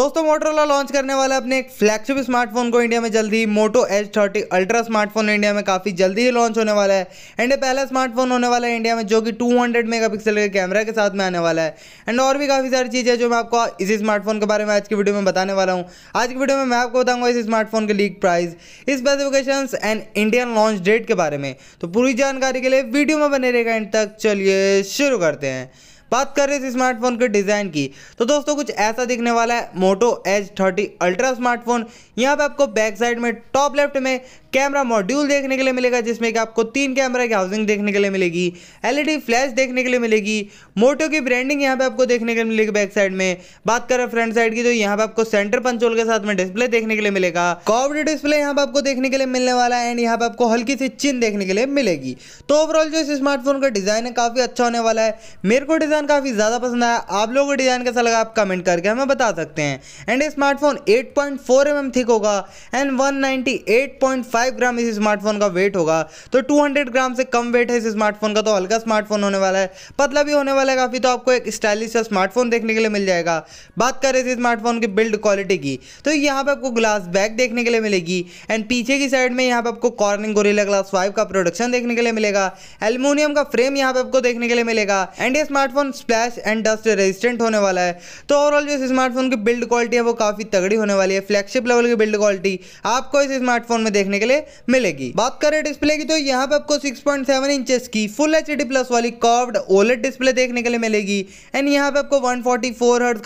दोस्तों Motorola launch करने वाला अपने एक फ्लैगशिप स्मार्टफोन को इंडिया में जल्दी Moto H thirty ultra smartphone India में काफ़ी जल्दी ही लॉन्च होने वाला है एंड पहला स्मार्टफोन होने वाला है इंडिया में जो कि 200 मेगापिक्सल के कैमरा के साथ में आने वाला है एंड और भी काफ़ी सारी चीज़ें जो मैं आपको इसी स्मार्टफोन के बारे में आज की वीडियो में बताने वाला हूँ आज की वीडियो में मैं आपको बताऊंगा इस स्मार्टफोन के leak price specification and Indian launch date के बारे में तो पूरी जानकारी के लिए वीडियो में बने रहेगा एंड तक चलिए शुरू करते हैं बात कर रहे इस स्मार्टफोन के डिज़ाइन की तो दोस्तों कुछ ऐसा दिखने वाला है Moto H thirty ultra smartphone यहाँ पे आपको बैक साइड में टॉप लेफ्ट में कैमरा मॉड्यूल देखने के लिए मिलेगा जिसमें कि आपको तीन कैमरा की हाउसिंग देखने के लिए मिलेगी एलईडी फ्लैश e देखने के लिए मिलेगी मोटो की ब्रांडिंग यहाँ पे आपको देखने के लिए मिलेगी बैक साइड में बात करें फ्रंट साइड की तो यहाँ पे आपको सेंटर पंचोल के साथ में डिस्प्ले देखने के लिए मिलेगा कॉवर्ड डिस्प्ले यहाँ पे आपको देखने के लिए मिलने वाला है एंड यहाँ पे आपको हल्की सी चिन देखने के लिए मिलेगी तो ओवरऑल जो इस स्मार्टफोन का डिजाइन है काफी अच्छा होने वाला है मेरे को डिजाइन डिज़ाइन काफ़ी ज़्यादा पसंद आया आप लोगों को डिज़ाइन कैसा लगा आप कमेंट करके हमें बता सकते हैं एंड स्मार्टफोन 8.4 पॉइंट थिक होगा एंड 198.5 ग्राम इस स्मार्टफोन का वेट होगा तो 200 ग्राम से कम वेट है इस स्मार्टफोन का तो हल्का स्मार्टफोन होने वाला है पतला भी होने वाला है काफ़ी तो आपको एक स्टाइलिश स्मार्टफोन देखने के लिए मिल जाएगा बात करें इस स्मार्टफोन की बिल्ड क्वालिटी की तो यहाँ पर आपको ग्लास बैक देखने के लिए मिलेगी एंड पीछे की साइड में यहाँ पर आपको कॉर्निंग गोरीला ग्लास फाइव का प्रोडक्शन देखने के लिए मिलेगा एल्यूमिनियम का फ्रेम यहाँ पर आपको देखने के लिए मिलेगा एंड ये smartphone stone splash and dust resistant होने वाला है तो ओवरऑल जो इस स्मार्टफोन की बिल्ड क्वालिटी है वो काफ़ी तगड़ी होने वाली है फ्लैगशिप लेवल की बिल्ड क्वालिटी आपको इस स्मार्टफोन में देखने के लिए मिलेगी बात करें डिस्प्ले की तो यहाँ पे आपको 6.7 इंचेस की फुल एच प्लस वाली कर्व्ड ओलेट डिस्प्ले देखने के लिए मिलेगी एंड यहाँ पे आपको वन फोर्टी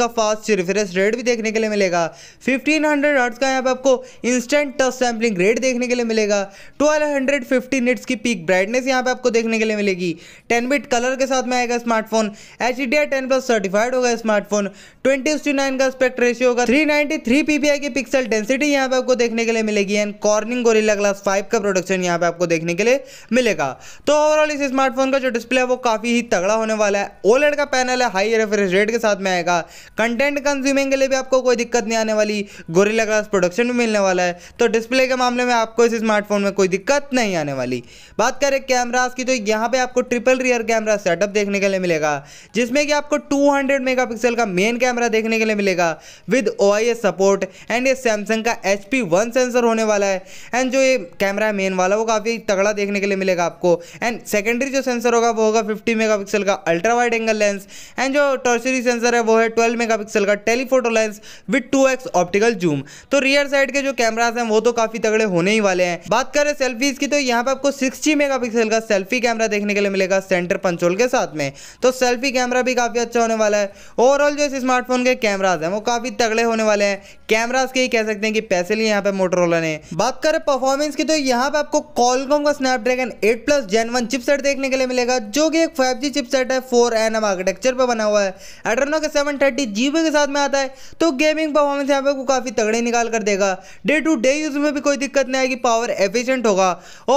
का फास्ट रिफ्रेश रेट भी देखने के लिए मिलेगा फिफ्टीन हंड्रेड का यहाँ पे आपको इंस्टेंट टच सैम्पलिंग रेट देखने के लिए मिलेगा 1250 निट्स की पीक ब्राइटनेस यहाँ पे आपको देखने के लिए मिलेगी टेन बिट कलर के साथ में आएगा smartphone H D I ten plus certified होगा स्मार्टफोन ट्वेंटी नाइन का स्पेक्ट रेशियो होगा थ्री नाइनटी थ्री पीपीआई की पिक्सल डेंसिटी यहाँ पे आपको देखने के लिए मिलेगी and Corning Gorilla glass five का प्रोडक्शन यहाँ पे आपको देखने के लिए मिलेगा तो ओवरऑल इस स्मार्टफोन का जो डिस्प्ले है वो काफी ही तगड़ा होने वाला है ओलेड का पैनल है हाई रेफरेंस रेट के साथ में आएगा कंटेंट कंज्यूमिंग के लिए भी आपको कोई दिक्कत नहीं आने वाली गोरिल्ला ग्लास प्रोडक्शन भी मिलने वाला है तो डिस्प्ले के मामले में आपको इस स्मार्टफोन में कोई दिक्कत नहीं आने वाली बात करें कैमराज की तो यहाँ पे आपको ट्रिपल रियर कैमरा सेटअप देखने के लिए मिलेगा जिसमें कि आपको 200 मेगापिक्सल का मेन कैमरा देखने के लिए मिलेगा विद ओ सपोर्ट एंड ये सैमसंग का एच पी सेंसर होने वाला है एंड जो ये कैमरा है मेन वाला वो काफ़ी तगड़ा देखने के लिए मिलेगा आपको एंड सेकेंडरी जो सेंसर होगा वो होगा फिफ्टी मेगापिक्सल का ultra wide angle lens and जो टॉर्सरी सेंसर है वो है ट्वेल्व पिक्सल का telephoto lens with two optical zoom तो रियर साइड के जो कैमराज हैं वो तो काफ़ी तगड़े होने ही वाले हैं बात करें सेल्फीज की तो यहाँ पे आपको सिक्सटी पिक्सल का सेल्फी कैमरा देखने के लिए मिलेगा सेंटर पंचोल के साथ में तो सेल्फी कैमरा भी काफ़ी अच्छा होने वाला है ओवरऑल जो इस स्मार्टफोन के कैमराज हैं वो काफ़ी तगड़े होने वाले हैं कैमराज के ही कह सकते हैं कि पैसे लिए यहाँ पे मोटरोला ने बात करें परफॉर्मेंस की तो यहाँ पे आपको कॉलकॉम का Snapdragon 8 plus gen one chipset देखने के लिए मिलेगा जो कि एक फाइव जी चिपसेट है फोर एन एम आर्किटेक्चर पर बना हुआ है एड्रोनो के सेवन थर्टी जीबी के साथ में आता है तो गेमिंग परफॉर्मेंस यहाँ पे आपको काफ़ी तगड़े निकाल कर देगा डे टू डे यूज में भी कोई दिक्कत नहीं आएगी पावर एफिशियंट होगा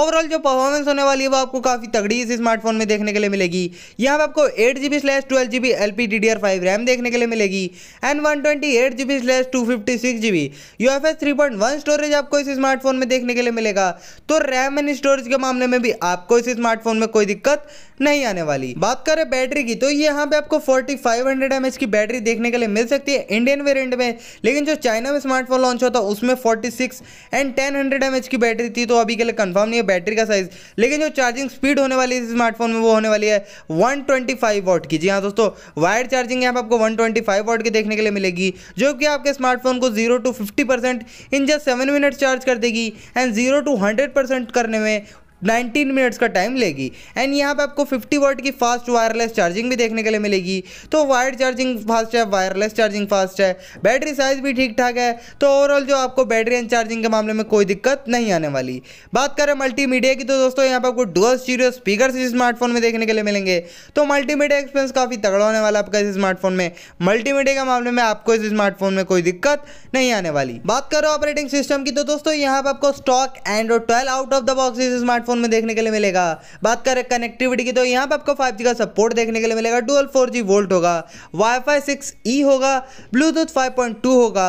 ओवरऑल जो परफॉर्मेंस होने वाली है वो आपको काफ़ी तगड़ी इस स्मार्टफोन में देखने के लिए मिलेगी यहाँ पे आपको eight G GB slash twelve GB L P D D R five RAM देखने के लिए मिलेगी and one twenty eight G B slash two fifty six G B U F S three point one storage आपको इस smartphone में देखने के लिए मिलेगा तो रैम एंड स्टोरेज के मामले में भी आपको इस स्मार्टफोन में कोई दिक्कत नहीं आने वाली बात करें बैटरी की तो यहाँ पे आपको forty five hundred M H की बैटरी देखने के लिए मिल सकती है इंडियन वेरियंट में लेकिन जो चाइना में स्मार्टफोन लॉन्च होता है उसमें forty six and ten hundred M H की बैटरी थी तो अभी के लिए कंफर्म नहीं है बैटरी का साइज लेकिन जो चार्जिंग स्पीड होने वाली है स्मार्टफोन में वो होने वाली है वन ट्वेंटी फाइव वॉट कीजिए जी हाँ दोस्तों वायर चार्जिंग यहाँ पर आपको वन ट्वेंटी वॉट की देखने के लिए मिलेगी जो कि आपके स्मार्टफोन को zero to fifty in just seven minute charge कर देगी एंड जीरो टू हंड्रेड करने में 19 मिनट्स का टाइम लेगी एंड यहाँ पे आपको 50 वर्ट की फास्ट वायरलेस चार्जिंग भी देखने के लिए मिलेगी तो वायर चार्जिंग फास्ट है वायरलेस चार्जिंग फास्ट है बैटरी साइज भी ठीक ठाक है तो ओवरऑल जो आपको बैटरी एंड चार्जिंग के मामले में कोई दिक्कत नहीं आने वाली बात करें मल्टी की तो दोस्तों यहाँ पर आपको डुअल स्टीरियो स्पीकर इस स्मार्टफोन में देखने के लिए मिलेंगे तो मल्टी एक्सपीरियंस काफ़ी तगड़ा होने वाला आपका इस स्मार्टफोन में मल्टी के मामले में आपको इस स्मार्टफोन में कोई दिक्कत नहीं आने वाली बात करो ऑपरेटिंग सिस्टम की तो दोस्तों यहाँ पर आपको stock Android twelve out of the box इस स्मार्टफोन स्मार्टफोन में देखने के लिए मिलेगा बात करें कनेक्टिविटी की तो यहाँ पर आपको फाइव का सपोर्ट देखने के लिए मिलेगा डुअल फोर वोल्ट होगा वाईफाई सिक्स ई होगा ब्लूटूथ फाइव होगा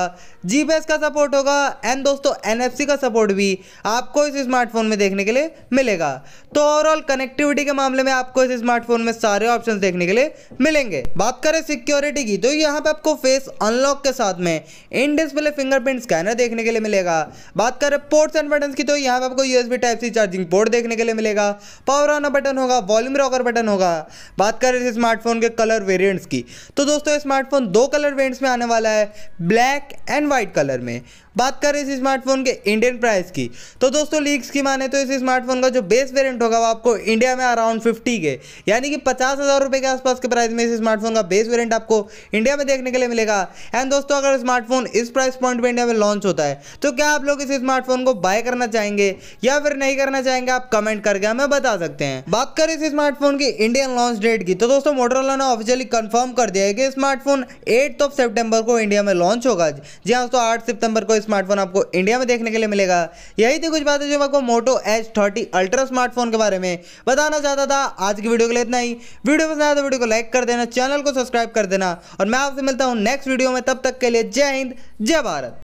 जी का सपोर्ट होगा एंड दोस्तों एन का सपोर्ट भी आपको इस स्मार्टफोन में देखने के लिए मिलेगा तो ओवरऑल कनेक्टिविटी के मामले में आपको इस स्मार्टफोन में सारे ऑप्शन देखने के लिए मिलेंगे बात करें सिक्योरिटी की तो यहाँ पे आपको फेस अनलॉक के साथ में इन डिस्प्ले फिंगरप्रिंट स्कैनर देखने के लिए मिलेगा बात करें पोर्ट्स एंड बटन की तो यहाँ पे आपको USB type C charging port mode देखने के लिए मिलेगा पावर ऑन बटन होगा वॉल्यूम रॉकर बटन होगा बात कर रहे थे स्मार्टफोन के कलर वेरियंट्स की तो दोस्तों स्मार्टफोन दो कलर वेरियंट्स में आने वाला है ब्लैक एंड व्हाइट कलर में बात कर रहे इस स्मार्टफोन के इंडियन प्राइस की तो दोस्तों लीक्स की माने तो इस स्मार्टफोन का जो बेस वेरिएंट होगा वो आपको इंडिया में अराउंड 50 के यानी कि पचास हज़ार रुपये के आसपास के प्राइस में इस स्मार्टफोन का बेस वेरिएंट आपको इंडिया में देखने के लिए मिलेगा एंड दोस्तों अगर स्मार्टफोन इस प्राइस पॉइंट में इंडिया में लॉन्च होता है तो क्या आप लोग इस स्मार्टफोन को बाय करना चाहेंगे या फिर नहीं करना चाहेंगे आप कमेंट करके हमें बता सकते हैं बात करें इस स्मार्टफोन की इंडियन लॉन्च डेट की तो दोस्तों मोटरला ने ऑफिशियली कंफर्म कर दिया है कि स्मार्टफोन एट ऑफ सितंबर को इंडिया में लॉन्च होगा जी हाँ दोस्तों आठ सितंबर को स्मार्टफोन आपको इंडिया में देखने के लिए मिलेगा यही थी कुछ बातें जो आपको Moto H thirty ultra smartphone के बारे में बताना चाहता था आज की वीडियो के लिए इतना ही वीडियो पसंद आया तो वीडियो को लाइक कर देना चैनल को सब्सक्राइब कर देना और मैं आपसे मिलता हूँ नेक्स्ट वीडियो में तब तक के लिए जय हिंद जय भारत